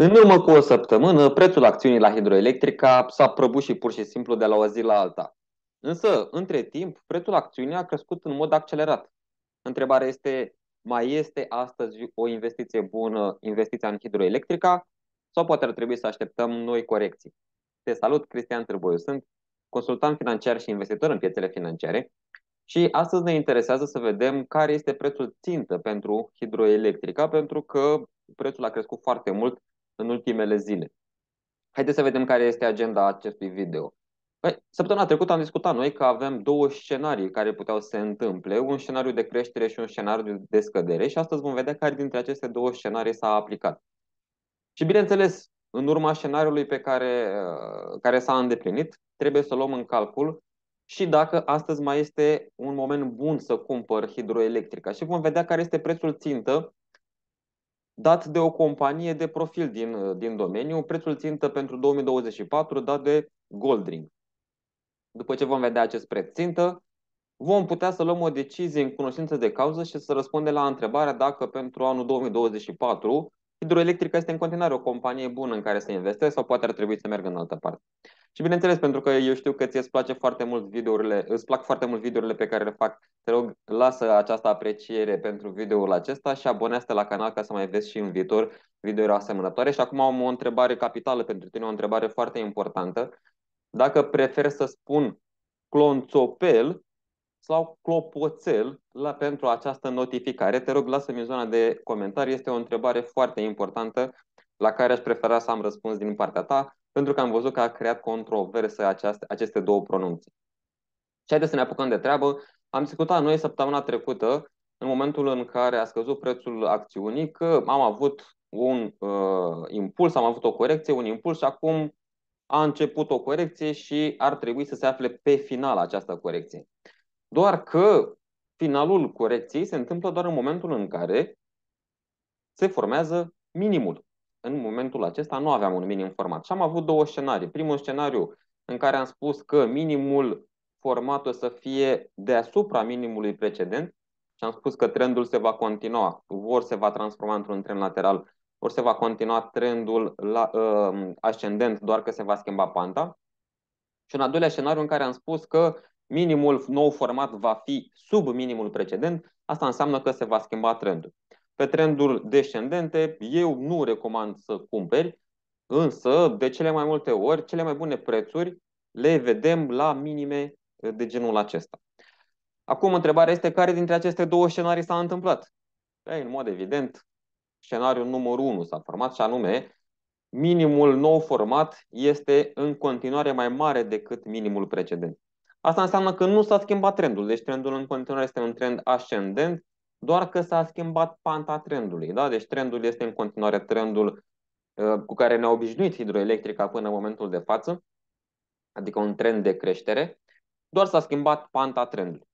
În urmă cu o săptămână, prețul acțiunii la hidroelectrica s-a prăbușit pur și simplu de la o zi la alta. Însă, între timp, prețul acțiunii a crescut în mod accelerat. Întrebarea este, mai este astăzi o investiție bună, investiția în hidroelectrica, sau poate ar trebui să așteptăm noi corecții? Te salut, Cristian Târboiu. Sunt consultant financiar și investitor în piețele financiare și astăzi ne interesează să vedem care este prețul țintă pentru hidroelectrica, pentru că prețul a crescut foarte mult în ultimele zile. Haideți să vedem care este agenda acestui video. Păi, săptămâna trecută am discutat noi că avem două scenarii care puteau să se întâmple, un scenariu de creștere și un scenariu de scădere și astăzi vom vedea care dintre aceste două scenarii s-a aplicat. Și bineînțeles, în urma scenariului pe care, uh, care s-a îndeplinit, trebuie să luăm în calcul și dacă astăzi mai este un moment bun să cumpăr hidroelectrica și vom vedea care este prețul țintă dat de o companie de profil din, din domeniu, prețul țintă pentru 2024 dat de Goldring. După ce vom vedea acest preț țintă, vom putea să luăm o decizie în cunoștință de cauză și să răspundem la întrebarea dacă pentru anul 2024 hidroelectrica este în continuare o companie bună în care să investesc sau poate ar trebui să meargă în altă parte. Și bineînțeles, pentru că eu știu că ți îți place foarte mult videourile, îți plac foarte mult videourile pe care le fac, te rog, lasă această apreciere pentru videoul acesta și abonează te la canal ca să mai vezi și în viitor videouri asemănătoare. Și acum am o întrebare capitală pentru tine, o întrebare foarte importantă. Dacă prefer să spun clonțopel sau clopoțel la, pentru această notificare, te rog, lasă-mi în zona de comentarii. Este o întrebare foarte importantă la care aș prefera să am răspuns din partea ta pentru că am văzut că a creat controversă aceaste, aceste două pronunții. Și haideți să ne apucăm de treabă. Am discutat noi săptămâna trecută, în momentul în care a scăzut prețul acțiunii, că am avut un uh, impuls, am avut o corecție, un impuls și acum a început o corecție și ar trebui să se afle pe final această corecție. Doar că finalul corecției se întâmplă doar în momentul în care se formează minimul în momentul acesta nu aveam un minim format și am avut două scenarii. Primul scenariu în care am spus că minimul format o să fie deasupra minimului precedent și am spus că trendul se va continua, ori se va transforma într-un trend lateral, ori se va continua trendul la, uh, ascendent, doar că se va schimba panta. Și un al doilea scenariu în care am spus că minimul nou format va fi sub minimul precedent, asta înseamnă că se va schimba trendul pe trenduri descendente, eu nu recomand să cumperi, însă de cele mai multe ori, cele mai bune prețuri le vedem la minime eh, de genul acesta. Acum, întrebarea este care dintre aceste două scenarii s-a întâmplat? Ei, în mod evident, scenariul numărul 1 s-a format și anume minimul nou format este în continuare mai mare decât minimul precedent. Asta înseamnă că nu s-a schimbat trendul, deci trendul în continuare este un trend ascendent, doar că s-a schimbat panta trendului. Da? Deci trendul este în continuare trendul uh, cu care ne-a obișnuit hidroelectrica până în momentul de față, adică un trend de creștere, doar s-a schimbat panta trendului.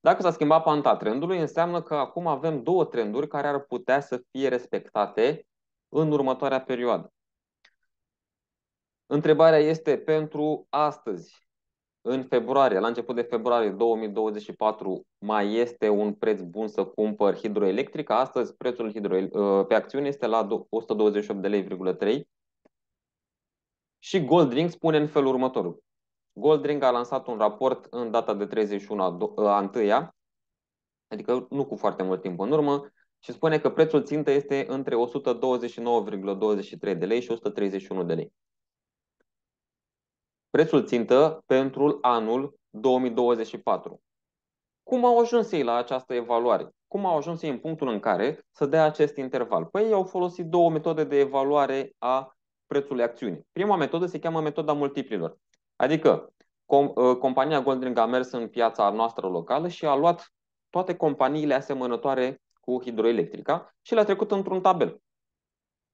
Dacă s-a schimbat panta trendului, înseamnă că acum avem două trenduri care ar putea să fie respectate în următoarea perioadă. Întrebarea este pentru astăzi, în februarie, la început de februarie 2024, mai este un preț bun să cumpăr hidroelectrică. Astăzi prețul hidro uh, pe acțiune este la 128 de lei,3. Și Goldring spune în felul următor. Goldring a lansat un raport în data de 31 a uh, adică nu cu foarte mult timp în urmă, și spune că prețul țintă este între 129,23 de lei și 131 de lei prețul țintă pentru anul 2024. Cum au ajuns ei la această evaluare? Cum au ajuns ei în punctul în care să dea acest interval? Păi ei au folosit două metode de evaluare a prețului acțiunii. Prima metodă se cheamă metoda multiplilor. Adică com- ă, compania Goldring a mers în piața noastră locală și a luat toate companiile asemănătoare cu hidroelectrica și le-a trecut într-un tabel.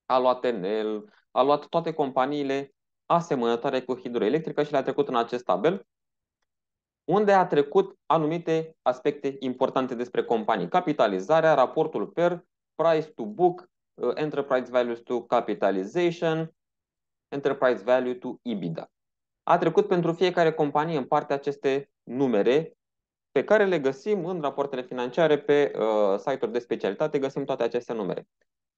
A luat Enel, a luat toate companiile asemănătoare cu hidroelectrică și le-a trecut în acest tabel, unde a trecut anumite aspecte importante despre companii. Capitalizarea, raportul per, price to book, uh, enterprise values to capitalization, enterprise value to EBITDA. A trecut pentru fiecare companie în parte aceste numere pe care le găsim în rapoartele financiare pe uh, site-uri de specialitate, găsim toate aceste numere.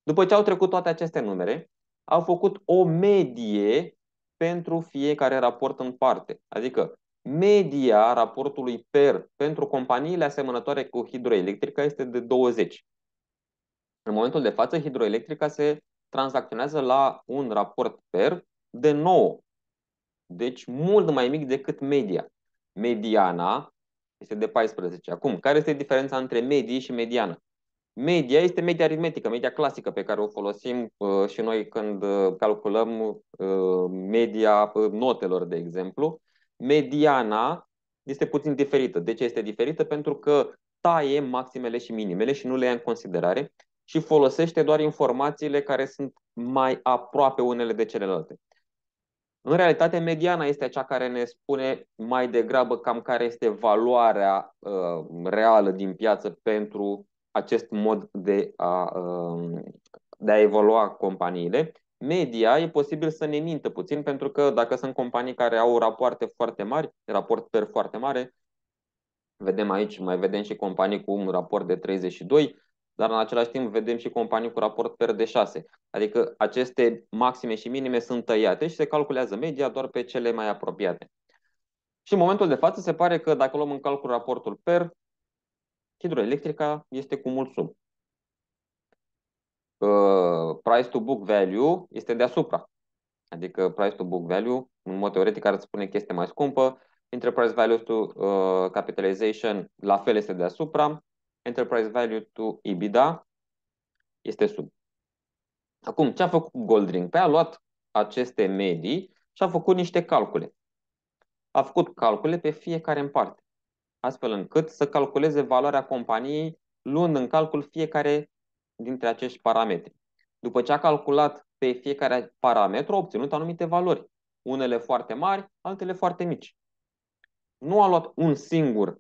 După ce au trecut toate aceste numere, au făcut o medie pentru fiecare raport în parte. Adică media raportului PER pentru companiile asemănătoare cu hidroelectrica este de 20. În momentul de față, hidroelectrica se tranzacționează la un raport PER de 9. Deci mult mai mic decât media. Mediana este de 14. Acum, care este diferența între medie și mediană? Media este media aritmetică, media clasică pe care o folosim uh, și noi când uh, calculăm uh, media notelor, de exemplu. Mediana este puțin diferită. De ce este diferită? Pentru că taie maximele și minimele și nu le ia în considerare și folosește doar informațiile care sunt mai aproape unele de celelalte. În realitate, mediana este cea care ne spune mai degrabă cam care este valoarea uh, reală din piață pentru acest mod de a, um, de a evolua companiile. Media e posibil să ne mintă puțin, pentru că dacă sunt companii care au rapoarte foarte mari, raport per foarte mare, vedem aici, mai vedem și companii cu un raport de 32, dar în același timp vedem și companii cu raport per de 6. Adică aceste maxime și minime sunt tăiate și se calculează media doar pe cele mai apropiate. Și în momentul de față se pare că dacă luăm în calcul raportul per, hidroelectrica este cu mult sub. Uh, price to book value este deasupra. Adică price to book value, în mod teoretic, ar spune că este mai scumpă. Enterprise value to uh, capitalization, la fel este deasupra. Enterprise value to EBITDA este sub. Acum, ce a făcut Goldring? Pe păi a luat aceste medii și a făcut niște calcule. A făcut calcule pe fiecare în parte astfel încât să calculeze valoarea companiei luând în calcul fiecare dintre acești parametri. După ce a calculat pe fiecare parametru, a obținut anumite valori, unele foarte mari, altele foarte mici. Nu a luat un singur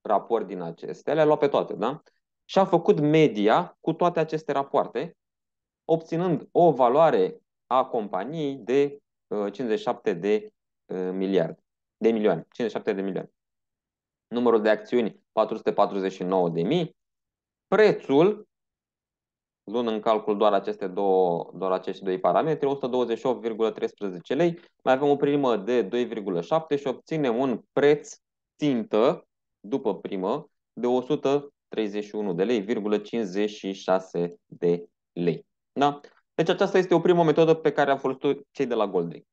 raport din acestea, le-a luat pe toate, da? Și a făcut media cu toate aceste rapoarte, obținând o valoare a companiei de 57 uh, de uh, miliarde, de milioane, 57 de milioane numărul de acțiuni 449.000, prețul, luând în calcul doar, aceste două, doar acești doi parametri, 128,13 lei, mai avem o primă de 2,7 și obținem un preț țintă după primă de 131 de lei, 56 de lei. Da? Deci aceasta este o primă metodă pe care am folosit cei de la Goldring.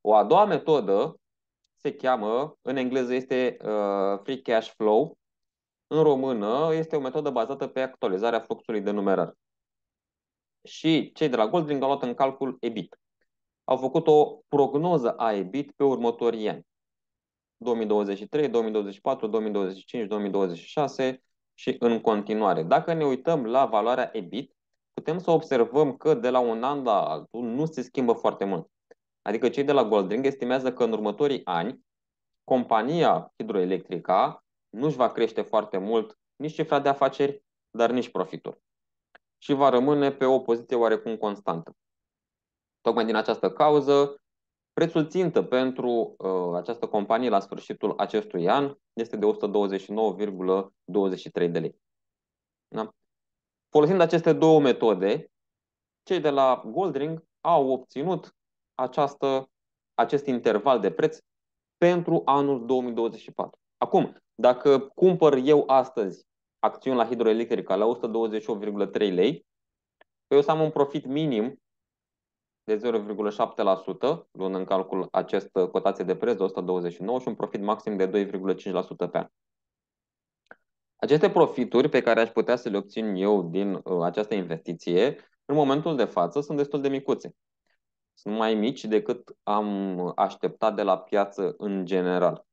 O a doua metodă se cheamă, în engleză este uh, Free Cash Flow, în română este o metodă bazată pe actualizarea fluxului de numerar. Și cei de la Goldring au luat în calcul EBIT. Au făcut o prognoză a EBIT pe următorii ani. 2023, 2024, 2025, 2026 și în continuare. Dacă ne uităm la valoarea EBIT, putem să observăm că de la un an la altul nu se schimbă foarte mult. Adică cei de la Goldring estimează că în următorii ani compania hidroelectrica nu își va crește foarte mult nici cifra de afaceri, dar nici profitul. Și va rămâne pe o poziție oarecum constantă. Tocmai din această cauză, prețul țintă pentru uh, această companie la sfârșitul acestui an este de 129,23 de lei. Da? Folosind aceste două metode, cei de la Goldring au obținut această, acest interval de preț pentru anul 2024. Acum, dacă cumpăr eu astăzi acțiuni la hidroelectrică la 128,3 lei, eu păi o să am un profit minim de 0,7%, luând în calcul această cotație de preț de 129 și un profit maxim de 2,5% pe an. Aceste profituri pe care aș putea să le obțin eu din uh, această investiție, în momentul de față, sunt destul de micuțe sunt mai mici decât am așteptat de la piață în general.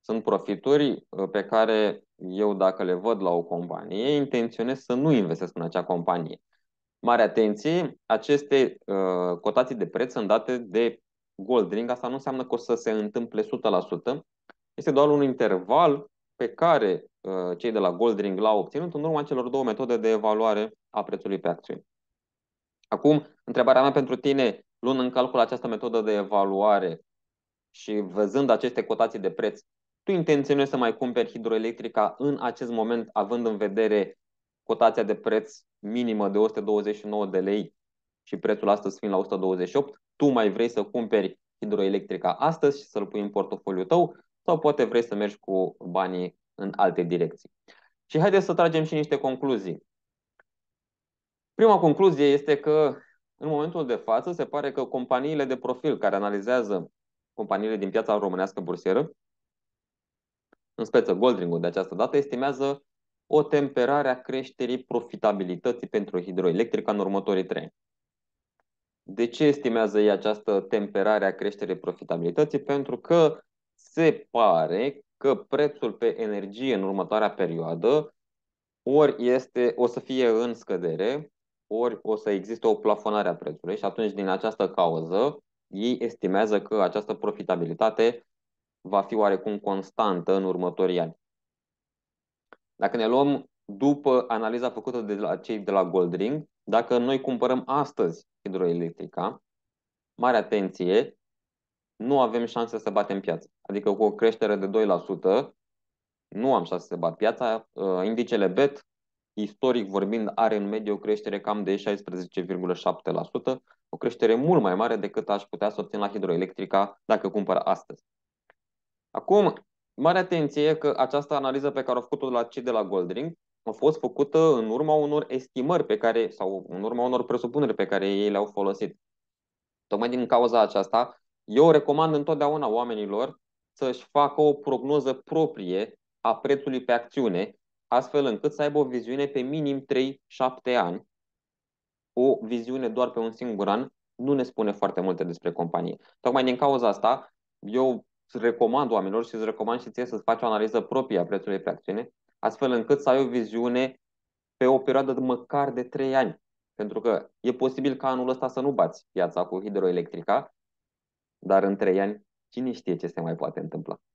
Sunt profituri uh, pe care eu, dacă le văd la o companie, intenționez să nu investesc în acea companie. Mare atenție, aceste uh, cotații de preț sunt date de Goldring. Asta nu înseamnă că o să se întâmple 100%. Este doar un interval pe care uh, cei de la Goldring l-au obținut în urma celor două metode de evaluare a prețului pe acțiuni. Acum, întrebarea mea pentru tine, luând în calcul această metodă de evaluare și văzând aceste cotații de preț, tu intenționezi să mai cumperi hidroelectrica în acest moment, având în vedere cotația de preț minimă de 129 de lei și prețul astăzi fiind la 128, tu mai vrei să cumperi hidroelectrica astăzi și să-l pui în portofoliul tău sau poate vrei să mergi cu banii în alte direcții. Și haideți să tragem și niște concluzii. Prima concluzie este că în momentul de față se pare că companiile de profil care analizează companiile din piața românească bursieră, în speță Goldring-ul de această dată, estimează o temperare a creșterii profitabilității pentru hidroelectrica în următorii trei De ce estimează ei această temperare a creșterii profitabilității? Pentru că se pare că prețul pe energie în următoarea perioadă ori este, o să fie în scădere, ori o să existe o plafonare a prețului și atunci din această cauză ei estimează că această profitabilitate va fi oarecum constantă în următorii ani. Dacă ne luăm după analiza făcută de la cei de la Goldring, dacă noi cumpărăm astăzi hidroelectrica, mare atenție, nu avem șanse să batem piața. Adică cu o creștere de 2%, nu am șanse să bat piața. Ă, indicele BET istoric vorbind, are în medie o creștere cam de 16,7%, o creștere mult mai mare decât aș putea să obțin la hidroelectrica dacă cumpăr astăzi. Acum, mare atenție că această analiză pe care a făcut-o la cei de la Goldring a fost făcută în urma unor estimări pe care, sau în urma unor presupuneri pe care ei le-au folosit. Tocmai din cauza aceasta, eu recomand întotdeauna oamenilor să-și facă o prognoză proprie a prețului pe acțiune astfel încât să aibă o viziune pe minim 3-7 ani. O viziune doar pe un singur an nu ne spune foarte multe despre companie. Tocmai din cauza asta, eu recomand oamenilor și îți recomand și ție să-ți faci o analiză proprie a prețului pe acțiune, astfel încât să ai o viziune pe o perioadă de măcar de 3 ani. Pentru că e posibil ca anul ăsta să nu bați piața cu hidroelectrica, dar în 3 ani cine știe ce se mai poate întâmpla.